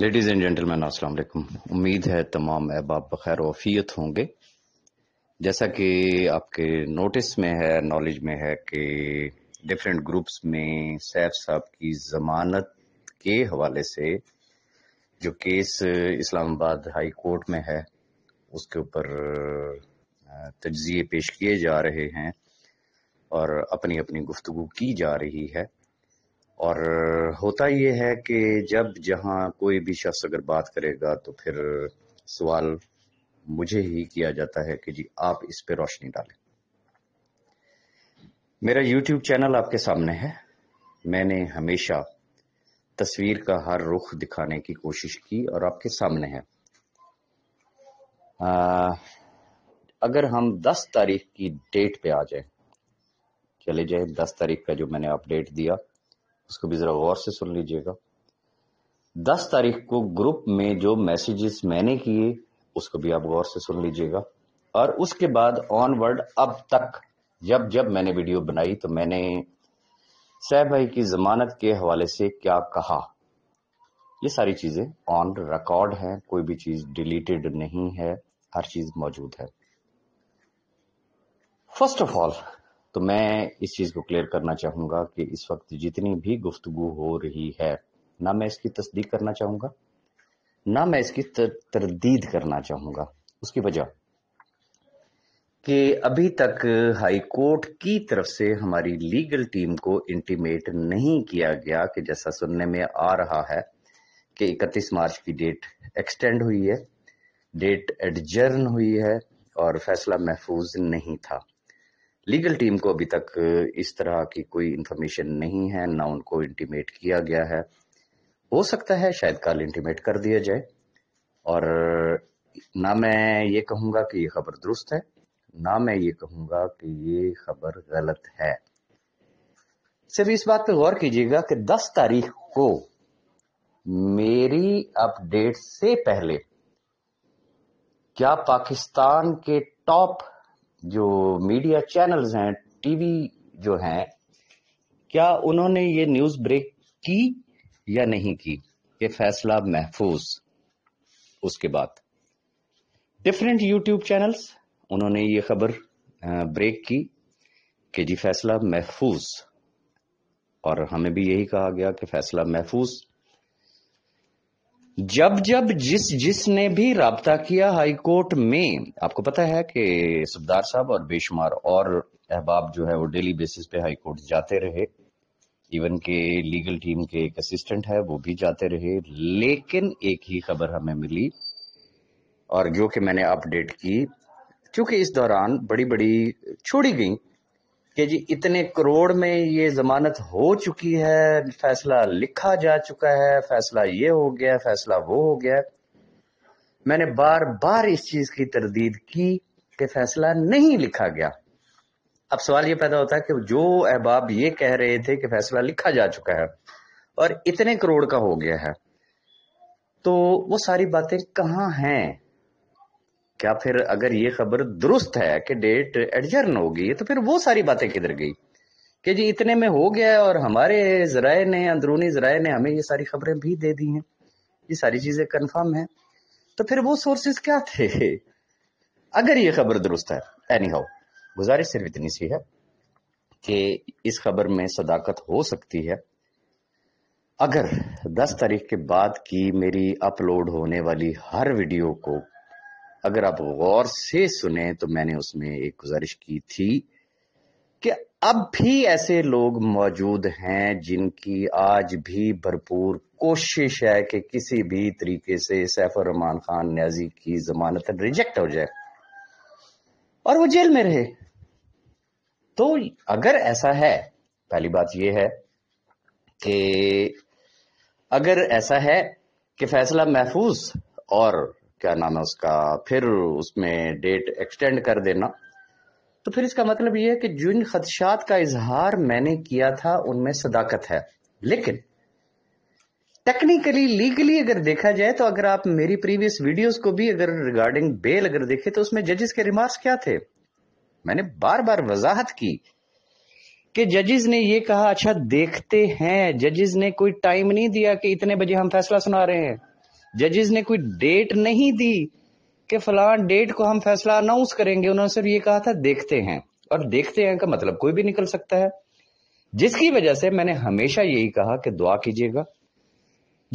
ladies and gentleman अस्सलाम वालेकुम उम्मीद है तमाम अहबाब बखैर वफ़ीत होंगे जैसा कि आपके नोटिस में है नॉलेज में है कि डिफरेंट ग्रुप्स में सैफ साहब की ज़मानत के हवाले से जो केस इस्लामाबाद हाई कोर्ट में है उसके ऊपर तजिए पेश किए जा रहे हैं और अपनी अपनी गुफ्तु की जा रही है और होता ये है कि जब जहाँ कोई भी शख्स अगर बात करेगा तो फिर सवाल मुझे ही किया जाता है कि जी आप इस पे रोशनी डालें मेरा यूट्यूब चैनल आपके सामने है मैंने हमेशा तस्वीर का हर रुख दिखाने की कोशिश की और आपके सामने है आ, अगर हम 10 तारीख की डेट पे आ जाए चले जाए 10 तारीख का जो मैंने अपडेट दिया उसको भी ज़रा गौर से सुन लीजिएगा दस तारीख को ग्रुप में जो मैसेजेस मैंने किए उसको भी आप गौर से सुन लीजिएगा और उसके बाद ऑनवर्ड अब तक जब जब मैंने वीडियो बनाई तो मैंने सह भाई की जमानत के हवाले से क्या कहा ये सारी चीज़ें ऑन रिकॉर्ड हैं कोई भी चीज़ डिलीटेड नहीं है हर चीज़ मौजूद है फर्स्ट ऑफ ऑल तो मैं इस चीज को क्लियर करना चाहूंगा कि इस वक्त जितनी भी गुफ्तगु हो रही है ना मैं इसकी तस्दीक करना चाहूंगा ना मैं इसकी तरदीद करना चाहूंगा उसकी वजह कि अभी तक हाई कोर्ट की तरफ से हमारी लीगल टीम को इंटीमेट नहीं किया गया कि जैसा सुनने में आ रहा है कि 31 मार्च की डेट एक्सटेंड हुई है डेट एडजर्न हुई है और फैसला महफूज नहीं था लीगल टीम को अभी तक इस तरह की कोई इंफॉर्मेशन नहीं है ना उनको इंटीमेट किया गया है हो सकता है शायद कल इंटीमेट कर दिया जाए और ना मैं ये कहूँगा कि ये खबर दुरुस्त है ना मैं ये कहूँगा कि ये खबर गलत है सिर्फ इस बात पे गौर कीजिएगा कि 10 तारीख को मेरी अपडेट से पहले क्या पाकिस्तान के टॉप जो मीडिया चैनल्स हैं टीवी जो हैं क्या उन्होंने ये न्यूज ब्रेक की या नहीं की ये फैसला महफूज उसके बाद डिफरेंट यूट्यूब चैनल्स उन्होंने ये खबर ब्रेक की कि जी फैसला महफूज और हमें भी यही कहा गया कि फैसला महफूज जब जब जिस जिस ने भी रबता किया हाईकोर्ट में आपको पता है कि सुबदार साहब और बेशुमार और अहबाब जो है वो डेली बेसिस पे हाईकोर्ट जाते रहे इवन के लीगल टीम के एक असिस्टेंट है वो भी जाते रहे लेकिन एक ही खबर हमें मिली और जो कि मैंने अपडेट की क्योंकि इस दौरान बड़ी बड़ी छोड़ी गई कि जी इतने करोड़ में ये जमानत हो चुकी है फैसला लिखा जा चुका है फैसला ये हो गया फैसला वो हो गया मैंने बार बार इस चीज की तरदीद की कि फैसला नहीं लिखा गया अब सवाल ये पैदा होता है कि जो अहबाब ये कह रहे थे कि फैसला लिखा जा चुका है और इतने करोड़ का हो गया है तो वो सारी बातें कहाँ हैं क्या फिर अगर ये खबर दुरुस्त है कि डेट एडजर्न होगी तो फिर वो सारी बातें किधर गई कि जी इतने में हो गया है और हमारे जराये ने अंदरूनी जराए ने हमें ये सारी खबरें भी दे दी हैं ये सारी चीजें कन्फर्म है तो फिर वो सोर्सेस क्या थे अगर ये खबर दुरुस्त है एनी हाउ गुजारिश सिर्फ इतनी सी है कि इस खबर में सदाकत हो सकती है अगर 10 तारीख के बाद की मेरी अपलोड होने वाली हर वीडियो को अगर आप गौर से सुने तो मैंने उसमें एक गुजारिश की थी कि अब भी ऐसे लोग मौजूद हैं जिनकी आज भी भरपूर कोशिश है कि किसी भी तरीके से सैफर रहमान खान न्याजी की जमानत रिजेक्ट हो जाए और वो जेल में रहे तो अगर ऐसा है पहली बात यह है कि अगर ऐसा है कि फैसला महफूज और क्या नाम है उसका फिर उसमें डेट एक्सटेंड कर देना तो फिर इसका मतलब यह है कि जिन खदशात का इजहार मैंने किया था उनमें सदाकत है लेकिन टेक्निकली लीगली अगर देखा जाए तो अगर आप मेरी प्रीवियस वीडियोस को भी अगर रिगार्डिंग बेल अगर देखे तो उसमें जजेस के रिमार्क्स क्या थे मैंने बार बार वजाहत की कि जजेस ने यह कहा अच्छा देखते हैं जजेस ने कोई टाइम नहीं दिया कि इतने बजे हम फैसला सुना रहे हैं जजेस ने कोई डेट नहीं दी कि फलान डेट को हम फैसला अनाउंस करेंगे उन्होंने सिर्फ ये कहा था देखते हैं और देखते हैं का मतलब कोई भी निकल सकता है जिसकी वजह से मैंने हमेशा यही कहा कि दुआ कीजिएगा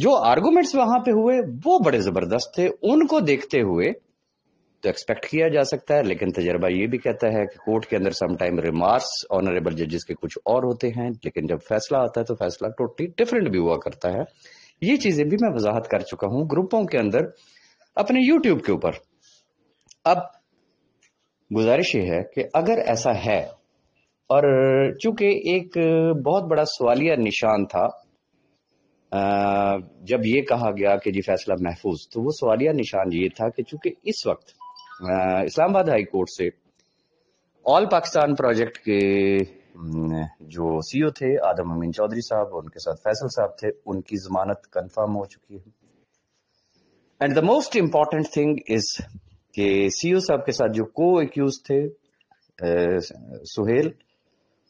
जो आर्गूमेंट्स वहां पे हुए वो बड़े जबरदस्त थे उनको देखते हुए तो एक्सपेक्ट किया जा सकता है लेकिन तजर्बा ये भी कहता है कि कोर्ट के अंदर समटाइम रिमार्क्स ऑनरेबल जजेस के कुछ और होते हैं लेकिन जब फैसला आता है तो फैसला टोटली डिफरेंट भी हुआ करता है ये चीजें भी मैं वजाहत कर चुका हूं ग्रुपों के अंदर अपने यूट्यूब के ऊपर अब गुजारिश ये है कि अगर ऐसा है और चूंकि एक बहुत बड़ा सवालिया निशान था जब ये कहा गया कि जी फैसला महफूज तो वो सवालिया निशान ये था कि चूंकि इस वक्त इस्लामाबाद हाई कोर्ट से ऑल पाकिस्तान प्रोजेक्ट के जो सीईओ e थे आदम अमीन चौधरी साहब उनके साथ फैसल साहब थे उनकी जमानत कंफर्म हो चुकी है and the most important thing is के सीईओ साहब के साथ जो को एक्यूज थे सुहेल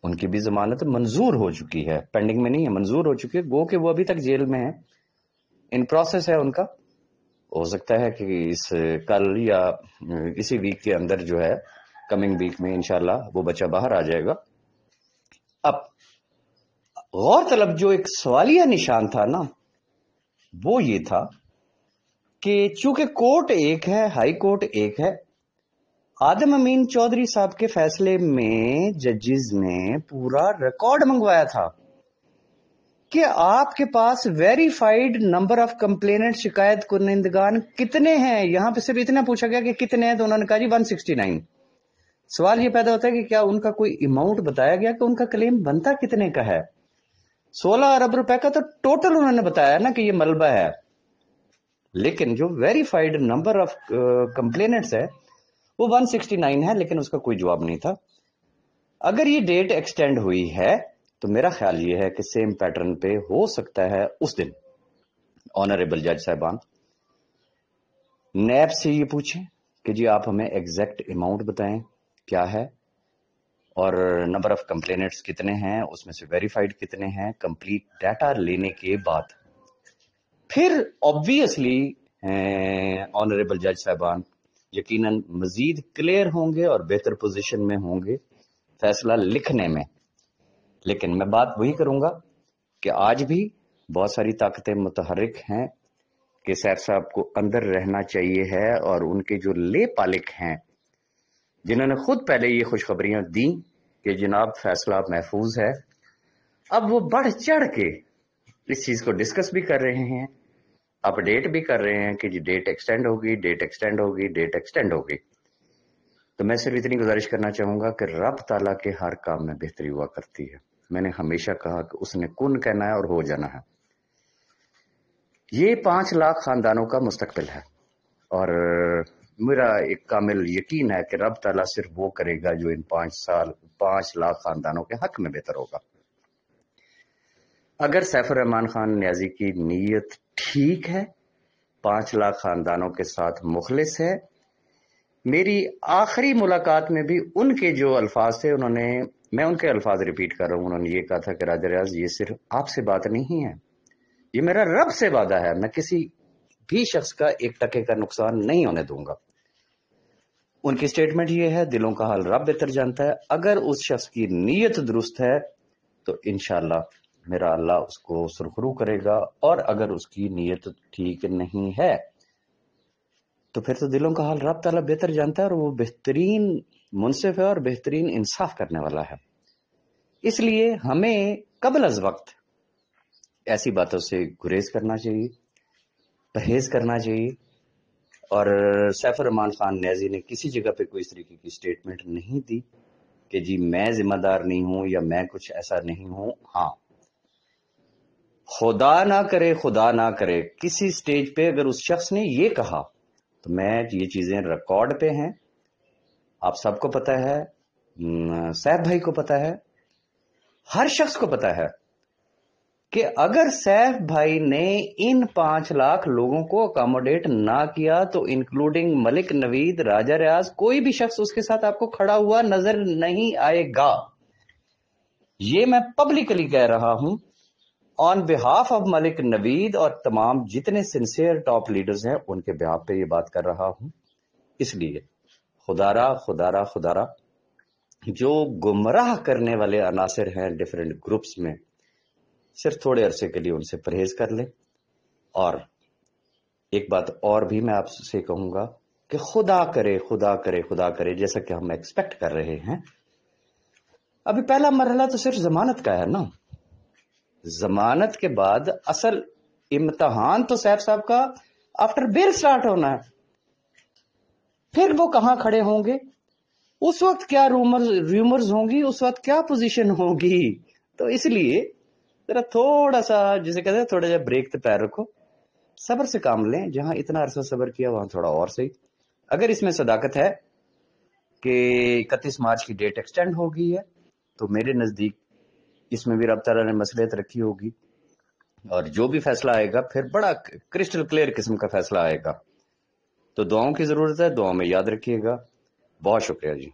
उनकी भी जमानत मंजूर हो चुकी है पेंडिंग में नहीं है मंजूर हो चुकी है गो के वो अभी तक जेल में है इन प्रोसेस है उनका हो सकता है कि इस कल या इसी वीक के अंदर जो है कमिंग वीक में इनशाला वो बच्चा बाहर आ जाएगा अब गौर तलब जो एक सवालिया निशान था ना वो ये था कि चूंकि कोर्ट एक है हाई कोर्ट एक है आदम अमीन चौधरी साहब के फैसले में जजेस ने पूरा रिकॉर्ड मंगवाया था कि आपके पास वेरीफाइड नंबर ऑफ कंप्लेनेंट शिकायत कुनंदगान कितने हैं यहां पे सिर्फ इतना पूछा गया कि कितने हैं तो उन्होंने कहा जी 169 सवाल ये पैदा होता है कि क्या उनका कोई अमाउंट बताया गया कि उनका क्लेम बनता कितने का है सोलह अरब रुपए का तो टोटल उन्होंने बताया ना कि ये मलबा है लेकिन जो वेरीफाइड नंबर ऑफ कंप्लेनेंट्स है वो 169 है लेकिन उसका कोई जवाब नहीं था अगर ये डेट एक्सटेंड हुई है तो मेरा ख्याल ये है कि सेम पैटर्न पे हो सकता है उस दिन ऑनरेबल जज साहबान नैब से ये पूछें कि जी आप हमें एग्जैक्ट अमाउंट बताएं क्या है और नंबर ऑफ कंप्लेनेट्स कितने हैं उसमें से वेरीफाइड कितने हैं कंप्लीट डाटा लेने के बाद फिर ऑब्वियसली ऑनरेबल जज साहबान यकीनन मजीद क्लियर होंगे और बेहतर पोजीशन में होंगे फैसला लिखने में लेकिन मैं बात वही करूंगा कि आज भी बहुत सारी ताकतें मुतहरक हैं कि सैर साहब को अंदर रहना चाहिए है और उनके जो ले पालिक हैं जिन्होंने खुद पहले ये खुशखबरियां दी कि जनाब फैसला महफूज है अब वो बढ़ चढ़ के इस चीज़ को डिस्कस भी कर रहे हैं अपडेट भी कर रहे हैं कि जी डेट एक्सटेंड होगी डेट एक्सटेंड होगी डेट एक्सटेंड होगी तो मैं सिर्फ इतनी गुजारिश करना चाहूंगा कि रब ताला के हर काम में बेहतरी हुआ करती है मैंने हमेशा कहा कि उसने कुन कहना है और हो जाना है ये पांच लाख खानदानों का मुस्तकबिल है और मेरा एक कामिल यकीन है कि रब तला सिर्फ वो करेगा जो इन पांच साल पांच लाख खानदानों के हक में बेहतर होगा अगर सैफर रहमान खान न्याजी की नीयत ठीक है पांच लाख खानदानों के साथ मुखलिस है मेरी आखिरी मुलाकात में भी उनके जो अल्फाज थे उन्होंने मैं उनके अल्फाज रिपीट कर रहा हूं उन्होंने ये कहा था कि राजा रियाज ये सिर्फ आपसे बात नहीं है ये मेरा रब से वादा है मैं किसी भी शख्स का एक टके का नुकसान नहीं होने दूंगा उनकी स्टेटमेंट ये है दिलों का हाल रब बेहतर जानता है अगर उस शख्स की नीयत दुरुस्त है तो इनशाला मेरा अल्लाह उसको सुरखरू करेगा और अगर उसकी नीयत ठीक नहीं है तो फिर तो दिलों का हाल रब तला बेहतर जानता है और वो बेहतरीन मुनसिफ है और बेहतरीन इंसाफ करने वाला है इसलिए हमें कबल अज वक्त ऐसी बातों से गुरेज करना चाहिए परहेज करना चाहिए और सैफर रहमान खान नैजी ने किसी जगह पे कोई इस तरीके की स्टेटमेंट नहीं दी कि जी मैं जिम्मेदार नहीं हूं या मैं कुछ ऐसा नहीं हूं हाँ खुदा ना करे खुदा ना करे किसी स्टेज पे अगर उस शख्स ने ये कहा तो मैं ये चीजें रिकॉर्ड पे हैं आप सबको पता है सैफ भाई को पता है हर शख्स को पता है कि अगर सैफ भाई ने इन पांच लाख लोगों को अकोमोडेट ना किया तो इंक्लूडिंग मलिक नवीद राजा रियाज कोई भी शख्स उसके साथ आपको खड़ा हुआ नजर नहीं आएगा ये मैं पब्लिकली कह रहा हूं on behalf of Malik Naveed और तमाम जितने सिंसियर टॉप लीडर्स हैं उनके बिहाफ पे ये बात कर रहा हूं इसलिए खुदारा खुदारा खुदारा जो गुमराह करने वाले अनासर हैं डिफरेंट ग्रुप्स में सिर्फ थोड़े अरसे के लिए उनसे परहेज कर लें और एक बात और भी मैं आपसे कहूंगा कि खुदा करे खुदा करे खुदा करे जैसा कि हम एक्सपेक्ट कर रहे हैं अभी पहला मरहला तो सिर्फ जमानत का है ना जमानत के बाद असल इम्तहान तो सैफ साहब का आफ्टर बेल स्टार्ट होना है फिर वो कहां खड़े होंगे उस वक्त क्या रूमर रूमर्स होंगी उस वक्त क्या पोजीशन होगी तो इसलिए जरा थोड़ा सा जिसे कहते हैं थोड़ा सा ब्रेक तो पैर रखो सबर से काम लें जहां इतना अरसा सबर किया वहां थोड़ा और सही अगर इसमें सदाकत है कि इकतीस मार्च की डेट एक्सटेंड हो गई है तो मेरे नज़दीक इसमें भी रब ने मसलियत रखी होगी और जो भी फैसला आएगा फिर बड़ा क्रिस्टल क्लियर किस्म का फैसला आएगा तो दुआओं की ज़रूरत है दुआओं में याद रखिएगा बहुत शुक्रिया जी